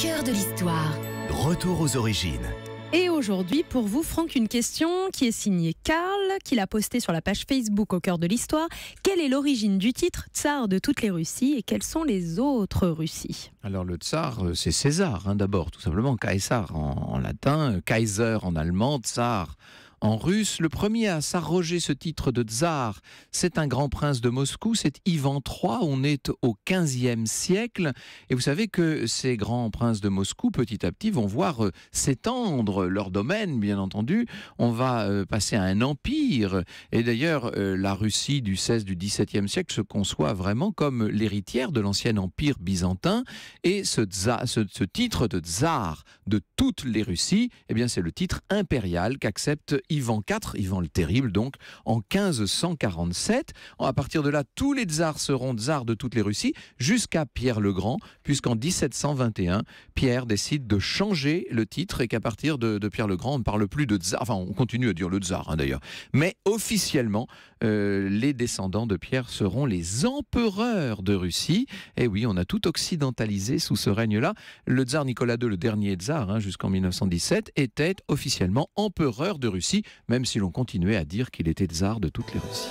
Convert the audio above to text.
cœur de l'histoire. Retour aux origines. Et aujourd'hui, pour vous, Franck, une question qui est signée Karl, qu'il a postée sur la page Facebook au cœur de l'histoire. Quelle est l'origine du titre Tsar de toutes les Russies et quelles sont les autres Russies Alors, le Tsar, euh, c'est César, hein, d'abord, tout simplement. Caesar en, latin, Kaiser en allemand, Tsar en russe. Le premier à s'arroger ce titre de tsar, c'est un grand prince de Moscou, c'est Ivan III. On est au XVe siècle. Et vous savez que ces grands princes de Moscou, petit à petit, vont voir euh, s'étendre leur domaine, bien entendu. On va euh, passer à un empire. Et d'ailleurs, euh, la Russie du XVI, du XVIIe siècle se conçoit vraiment comme l'héritière de l'ancien empire byzantin. Et ce, ce titre de tsar de toutes les Russies, eh bien, c'est le titre impérial qu'accepte Ivan IV, Ivan le Terrible donc, en 1547. À partir de là, tous les tsars seront tsars de toutes les Russies jusqu'à Pierre le Grand, puisqu'en 1721, Pierre décide de changer le titre et qu'à partir de, Pierre le Grand, on ne parle plus de tsar, enfin on continue à dire le tsar hein, d'ailleurs, mais officiellement, euh, les descendants de Pierre seront les empereurs de Russie. Et eh oui, on a tout occidentalisé sous ce règne-là. Le tsar Nicolas II, le dernier tsar hein, jusqu'en 1917, était officiellement empereur de Russie, même si l'on continuait à dire qu'il était tsar de toutes les Russies.